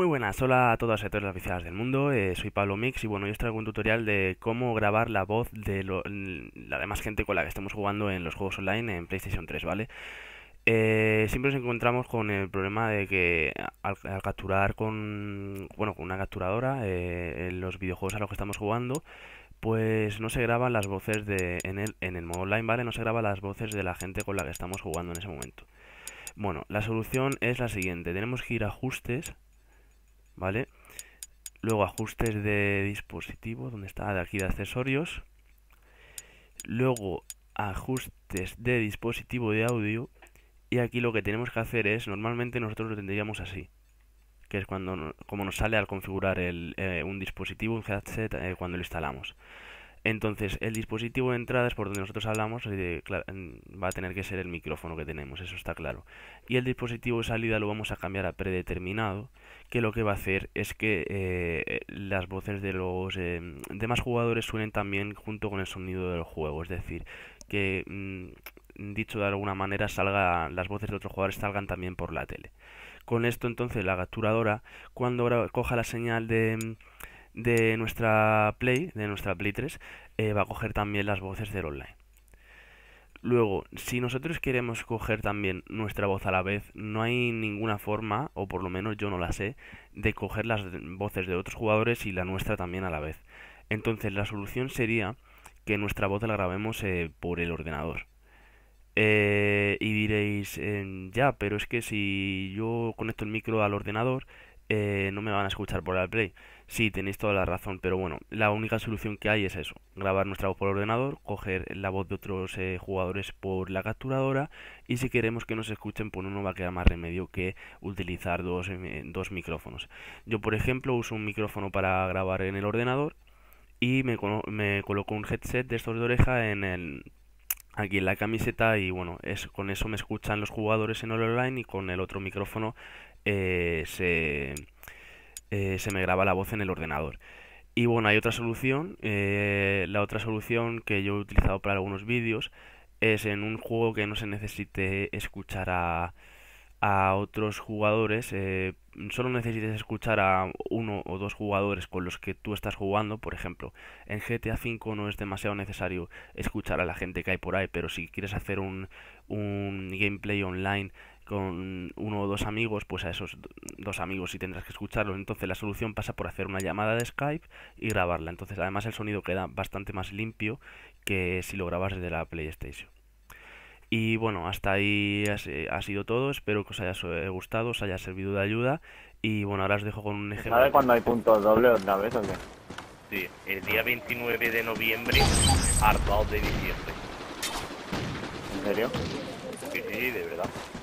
Muy buenas, hola a todas y a todas las aficionados del mundo, eh, soy Pablo Mix y bueno, hoy os traigo un tutorial de cómo grabar la voz de la demás gente con la que estamos jugando en los juegos online en PlayStation 3, ¿vale? Eh, siempre nos encontramos con el problema de que al, capturar con, bueno, con una capturadora eh, en los videojuegos a los que estamos jugando, pues no se graban las voces de, en, el, en el modo online, ¿vale? No se graban las voces de la gente con la que estamos jugando en ese momento. Bueno, la solución es la siguiente, tenemos que ir a ajustes ¿vale? Luego ajustes de dispositivo, donde está aquí de accesorios. Luego ajustes de dispositivo de audio. Y aquí lo que tenemos que hacer es, normalmente nosotros lo tendríamos así, que es cuando como nos sale al configurar eh, un dispositivo, un headset, eh, cuando lo instalamos. Entonces, el dispositivo de entrada es por donde nosotros hablamos, va a tener que ser el micrófono que tenemos, eso está claro. Y el dispositivo de salida lo vamos a cambiar a predeterminado, que lo que va a hacer es que eh, las voces de los eh, demás jugadores suenen también junto con el sonido del juego, es decir, que mm, dicho de alguna manera salga las voces de otros jugadores salgan también por la tele. Con esto entonces la capturadora cuando coja la señal de de nuestra Play, de nuestra Play 3, eh, va a coger también las voces del online. Luego, si nosotros queremos coger también nuestra voz a la vez, no hay ninguna forma, o por lo menos yo no la sé, de coger las voces de otros jugadores y la nuestra también a la vez. Entonces la solución sería que nuestra voz la grabemos eh, por el ordenador. Eh, y diréis, ya, pero es que si yo conecto el micro al ordenador, eh, no me van a escuchar por el Play. Sí, tenéis toda la razón, pero bueno, la única solución que hay es eso, grabar nuestra voz por ordenador, coger la voz de otros eh, jugadores por la capturadora y si queremos que nos escuchen, pues no nos va a quedar más remedio que utilizar dos, eh, micrófonos. Yo, por ejemplo, uso un micrófono para grabar en el ordenador y me, coloco un headset de estos de oreja en el, aquí en la camiseta y bueno, es, con eso me escuchan los jugadores en el online y con el otro micrófono eh, se, eh, se me graba la voz en el ordenador. Y bueno, hay otra solución. Eh, la otra solución que yo he utilizado para algunos vídeos es en un juego que no se necesite escuchar a, a otros jugadores. solo necesites escuchar a uno o dos jugadores con los que tú estás jugando. Por ejemplo, en GTA V no es demasiado necesario escuchar a la gente que hay por ahí, pero si quieres hacer un, un gameplay online con uno o dos amigos, pues a esos dos amigos si tendrás que escucharlos. Entonces la solución pasa por hacer una llamada de Skype y grabarla. Entonces además el sonido queda bastante más limpio que si lo grabas desde la PlayStation. Y bueno, hasta ahí eh, ha sido todo. Espero que os haya eh, gustado, os haya servido de ayuda. Y bueno, ahora os dejo con un ejemplo. ¿Sabes cuando hay puntos dobles vez o qué? Sí, el día 29 de noviembre al de diciembre. ¿En serio? sí, de verdad.